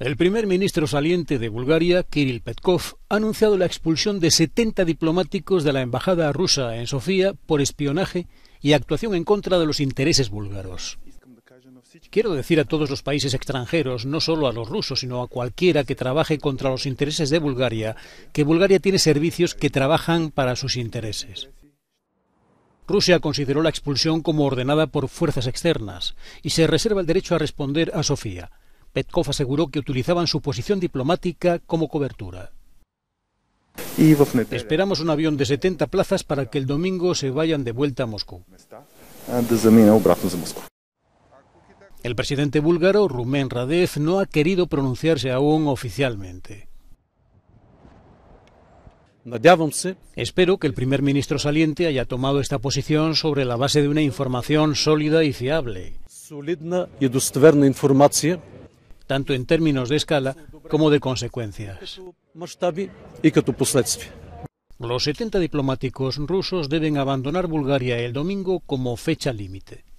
El primer ministro saliente de Bulgaria, Kirill Petkov, ha anunciado la expulsión de 70 diplomáticos de la embajada rusa en Sofía por espionaje y actuación en contra de los intereses búlgaros. Quiero decir a todos los países extranjeros, no solo a los rusos, sino a cualquiera que trabaje contra los intereses de Bulgaria, que Bulgaria tiene servicios que trabajan para sus intereses. Rusia consideró la expulsión como ordenada por fuerzas externas y se reserva el derecho a responder a Sofía. Petkov aseguró que utilizaban su posición diplomática como cobertura. Esperamos un avión de 70 plazas para que el domingo se vayan de vuelta a Moscú. El presidente búlgaro, Rumen Radev, no ha querido pronunciarse aún oficialmente. Espero que el primer ministro saliente haya tomado esta posición sobre la base de una información sólida y fiable tanto en términos de escala como de consecuencias. Los 70 diplomáticos rusos deben abandonar Bulgaria el domingo como fecha límite.